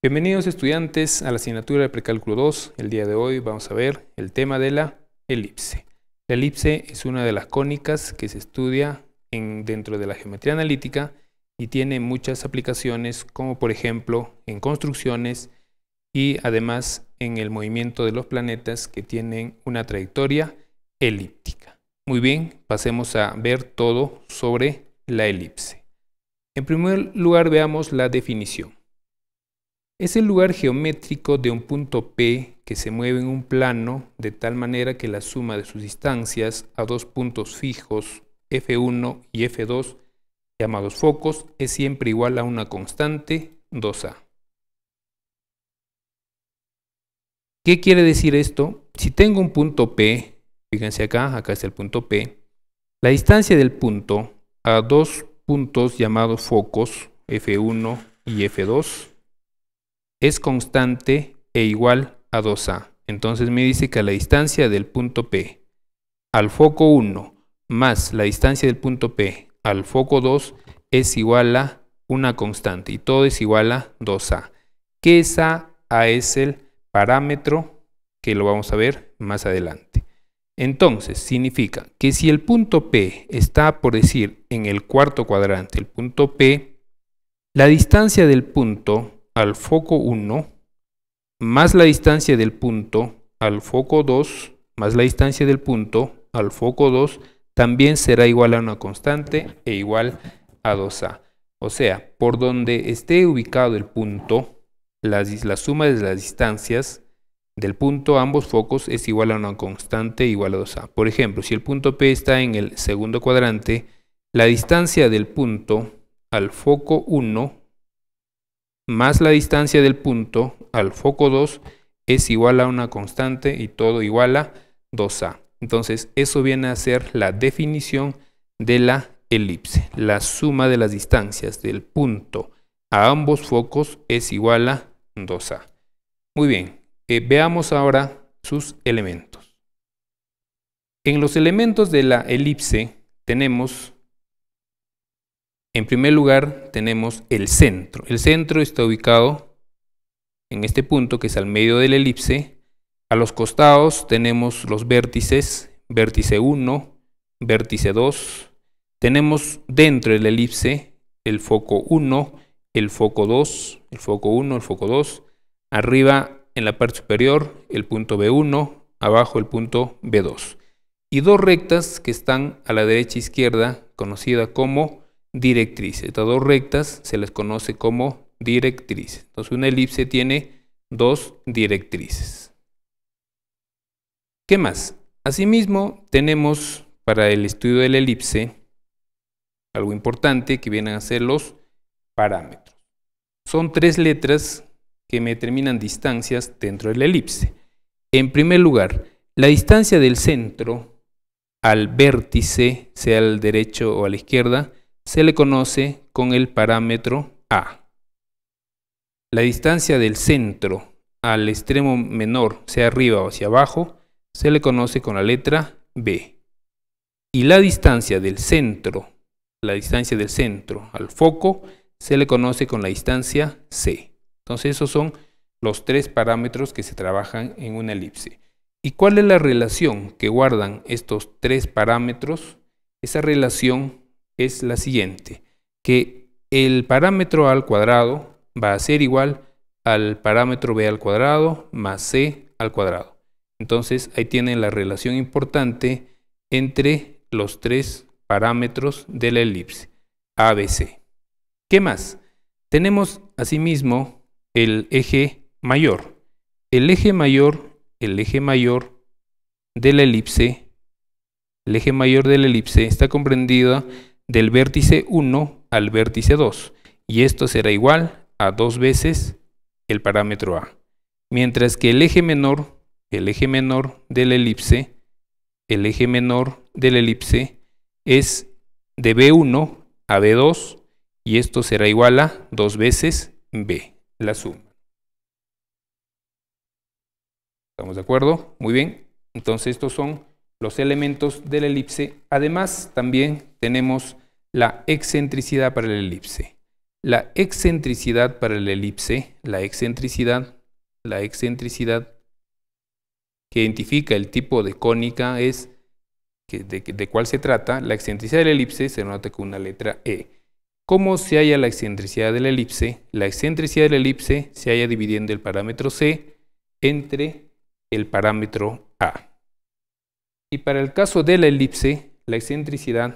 Bienvenidos estudiantes a la asignatura de Precálculo 2. El día de hoy vamos a ver el tema de la elipse. La elipse es una de las cónicas que se estudia en, dentro de la geometría analítica y tiene muchas aplicaciones como por ejemplo en construcciones y además en el movimiento de los planetas que tienen una trayectoria elíptica. Muy bien, pasemos a ver todo sobre la elipse. En primer lugar veamos la definición. Es el lugar geométrico de un punto P que se mueve en un plano de tal manera que la suma de sus distancias a dos puntos fijos, F1 y F2, llamados focos, es siempre igual a una constante 2A. ¿Qué quiere decir esto? Si tengo un punto P, fíjense acá, acá está el punto P, la distancia del punto a dos puntos llamados focos, F1 y F2, es constante e igual a 2A. Entonces me dice que la distancia del punto P al foco 1 más la distancia del punto P al foco 2 es igual a una constante y todo es igual a 2A. que esa A? A es el parámetro que lo vamos a ver más adelante. Entonces, significa que si el punto P está, por decir, en el cuarto cuadrante, el punto P, la distancia del punto al foco 1 más la distancia del punto al foco 2 más la distancia del punto al foco 2 también será igual a una constante e igual a 2a. O sea, por donde esté ubicado el punto, la, suma de las distancias del punto a ambos focos es igual a una constante e igual a 2a. Por ejemplo, si el punto P está en el segundo cuadrante, la distancia del punto al foco 1 más la distancia del punto al foco 2 es igual a una constante y todo igual a 2A. Entonces eso viene a ser la definición de la elipse. La suma de las distancias del punto a ambos focos es igual a 2A. Muy bien, eh, veamos ahora sus elementos. En los elementos de la elipse tenemos en primer lugar tenemos el centro. El centro está ubicado en este punto que es al medio de la elipse. A los costados tenemos los vértices, vértice 1, vértice 2. Tenemos dentro de la elipse el foco 1, el foco 2, el foco 1, el foco 2. Arriba en la parte superior el punto B1, abajo el punto B2. Y dos rectas que están a la derecha e izquierda, conocida como directrices. Estas dos rectas se les conoce como directrices. Entonces una elipse tiene dos directrices. ¿Qué más? Asimismo, tenemos para el estudio de la elipse algo importante que vienen a ser los parámetros. Son tres letras que me determinan distancias dentro de la elipse. En primer lugar, la distancia del centro al vértice, sea al derecho o a la izquierda, se le conoce con el parámetro A. La distancia del centro al extremo menor, sea arriba o hacia abajo, se le conoce con la letra B. Y la distancia del centro, la distancia del centro al foco, se le conoce con la distancia C. Entonces esos son los tres parámetros que se trabajan en una elipse. ¿Y cuál es la relación que guardan estos tres parámetros? Esa relación es la siguiente, que el parámetro a al cuadrado va a ser igual al parámetro b al cuadrado más c al cuadrado. Entonces ahí tienen la relación importante entre los tres parámetros de la elipse ABC. ¿Qué más? Tenemos asimismo el eje mayor. El eje mayor, el eje mayor de la elipse, el eje mayor de la elipse está comprendido del vértice 1 al vértice 2 y esto será igual a dos veces el parámetro A. Mientras que el eje menor, el eje menor del elipse, el eje menor del elipse es de B1 a B2 y esto será igual a dos veces B, la suma. ¿Estamos de acuerdo? Muy bien. Entonces estos son los elementos de la elipse. Además, también tenemos la excentricidad para la elipse. La excentricidad para la elipse, la excentricidad, la excentricidad que identifica el tipo de cónica es de, de cuál se trata. La excentricidad de la elipse se nota con una letra E. ¿Cómo se halla la excentricidad de la elipse? La excentricidad de la elipse se halla dividiendo el parámetro C entre el parámetro A. Y para el caso de la elipse, la excentricidad,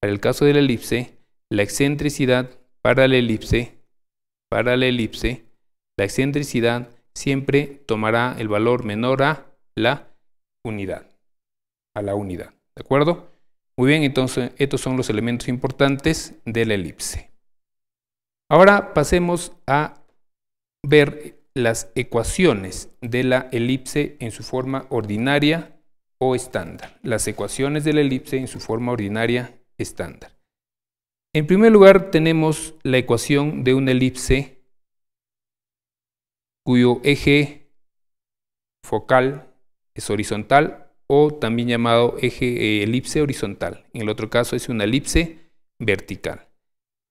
para el caso de la elipse, la excentricidad para la elipse, para la elipse, la excentricidad siempre tomará el valor menor a la unidad, a la unidad, ¿de acuerdo? Muy bien, entonces estos son los elementos importantes de la elipse. Ahora pasemos a ver las ecuaciones de la elipse en su forma ordinaria o estándar. Las ecuaciones de la elipse en su forma ordinaria estándar. En primer lugar tenemos la ecuación de una elipse cuyo eje focal es horizontal o también llamado eje eh, elipse horizontal. En el otro caso es una elipse vertical.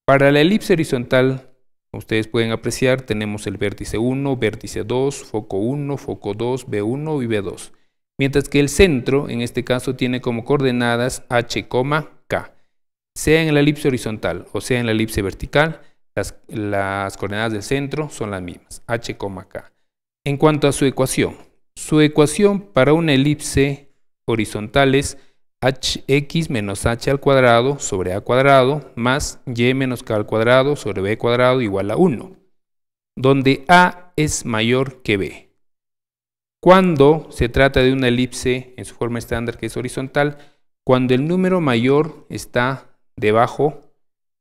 Para la elipse horizontal, ustedes pueden apreciar, tenemos el vértice 1, vértice 2, foco 1, foco 2, B1 y B2 mientras que el centro, en este caso, tiene como coordenadas h, k. Sea en la elipse horizontal o sea en la elipse vertical, las, coordenadas del centro son las mismas, h, k. En cuanto a su ecuación, su ecuación para una elipse horizontal es hx menos h al cuadrado sobre a cuadrado más y menos k al cuadrado sobre b cuadrado igual a 1, donde a es mayor que b cuando se trata de una elipse en su forma estándar que es horizontal, cuando el número mayor está debajo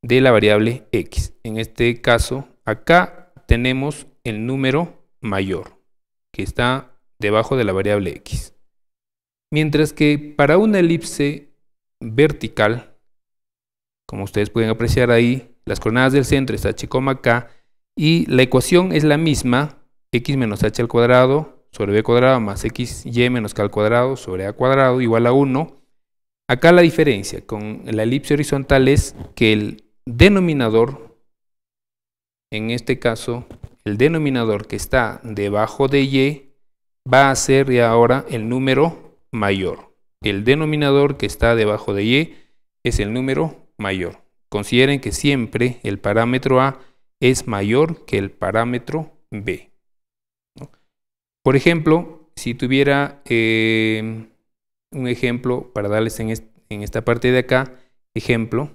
de la variable x. En este caso, acá tenemos el número mayor que está debajo de la variable x. Mientras que para una elipse vertical, como ustedes pueden apreciar ahí, las coordenadas del centro es h, k y la ecuación es la misma, x menos h al cuadrado sobre b cuadrado más xy menos k al cuadrado sobre a cuadrado igual a 1. Acá la diferencia con la elipse horizontal es que el denominador, en este caso, el denominador que está debajo de y va a ser ahora el número mayor. El denominador que está debajo de y es el número mayor. Consideren que siempre el parámetro a es mayor que el parámetro b. Por ejemplo, si tuviera em, un ejemplo para darles en, esta parte de acá, ejemplo,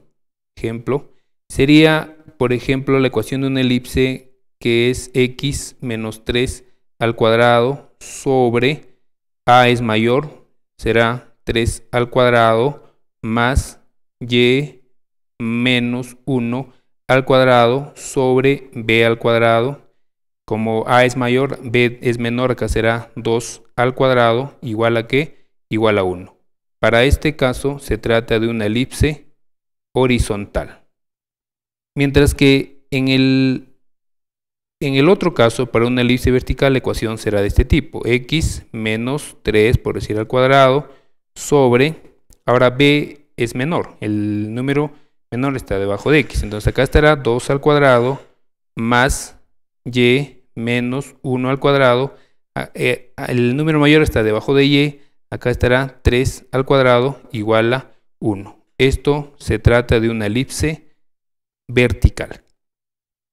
ejemplo, sería, por ejemplo, la ecuación de una elipse que es x menos 3 al cuadrado sobre a es mayor, será 3 al cuadrado más y menos 1 al cuadrado sobre b al cuadrado como a es mayor, b es menor, acá será 2 al cuadrado igual a qué? Igual a 1. Para este caso se trata de una elipse horizontal. Mientras que en el, en el otro caso, para una elipse vertical, la ecuación será de este tipo. x menos 3, por decir al cuadrado, sobre, ahora b es menor, el número menor está debajo de x. Entonces acá estará 2 al cuadrado más y menos 1 al cuadrado. Eh, el número mayor está debajo de y, acá estará 3 al cuadrado igual a 1. Esto se trata de una elipse vertical.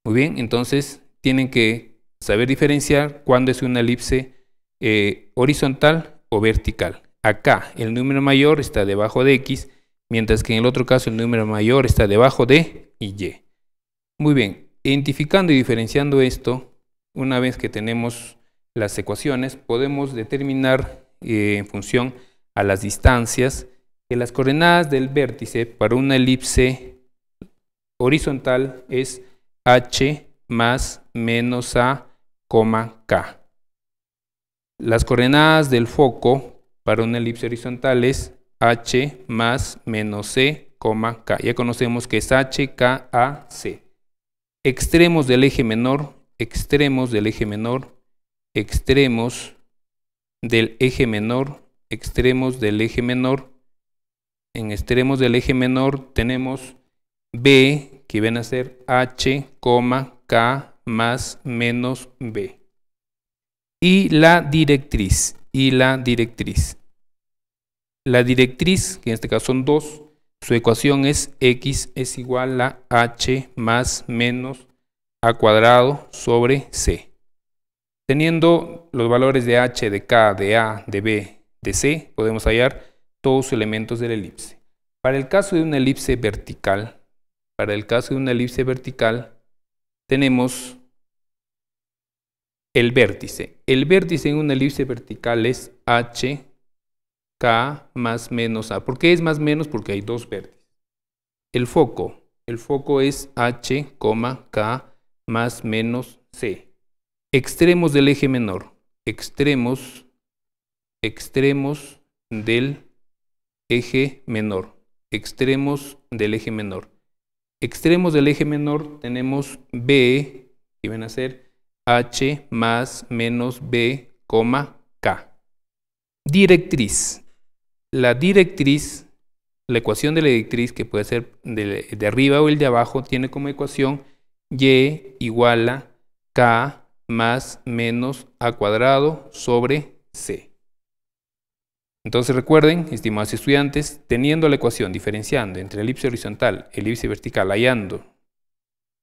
Muy bien, entonces tienen que saber diferenciar cuándo es una elipse eh, horizontal o vertical. Acá el número mayor está debajo de x, mientras que en el otro caso el número mayor está debajo de y. Muy bien, identificando y diferenciando esto, una vez que tenemos las ecuaciones, podemos determinar eh, en función a las distancias que las coordenadas del vértice para una elipse horizontal es h más menos a, k. Las coordenadas del foco para una elipse horizontal es h más menos c, k. Ya conocemos que es h, k, a, c. Extremos del eje menor extremos del eje menor, extremos del eje menor, extremos del eje menor. En extremos del eje menor tenemos B, que van a ser H, K más menos B. Y la directriz, y la directriz. La directriz, que en este caso son dos, su ecuación es X es igual a H más menos a cuadrado sobre c. Teniendo los valores de h, de k, de a, de b, de c, podemos hallar todos los elementos de la elipse. Para el caso de una elipse vertical, para el caso de una elipse vertical, tenemos el vértice. El vértice en una elipse vertical es h, k más menos a. ¿Por qué es más menos? Porque hay dos vértices. El foco. El foco es h, k más menos C. Extremos del eje menor. Extremos, extremos del eje menor. Extremos del eje menor. Extremos del eje menor tenemos B, que van a ser H más menos B, K. Directriz. La directriz, la ecuación de la directriz, que puede ser de arriba o el de abajo, tiene como ecuación y igual a k más menos a cuadrado sobre c. Entonces recuerden, estimados estudiantes, teniendo la ecuación diferenciando entre elipse horizontal, elipse vertical, hallando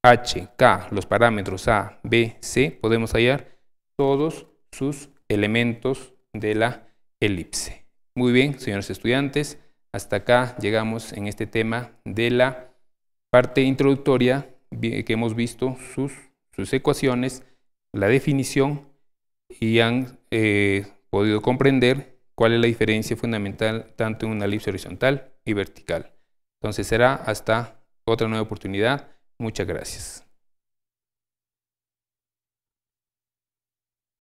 h, k, los parámetros a, b, c, podemos hallar todos sus elementos de la elipse. Muy bien, señores estudiantes, hasta acá llegamos en este tema de la parte introductoria que hemos visto sus, sus ecuaciones, la definición y han eh, podido comprender cuál es la diferencia fundamental tanto en una elipse horizontal y vertical. Entonces será hasta otra nueva oportunidad. Muchas gracias.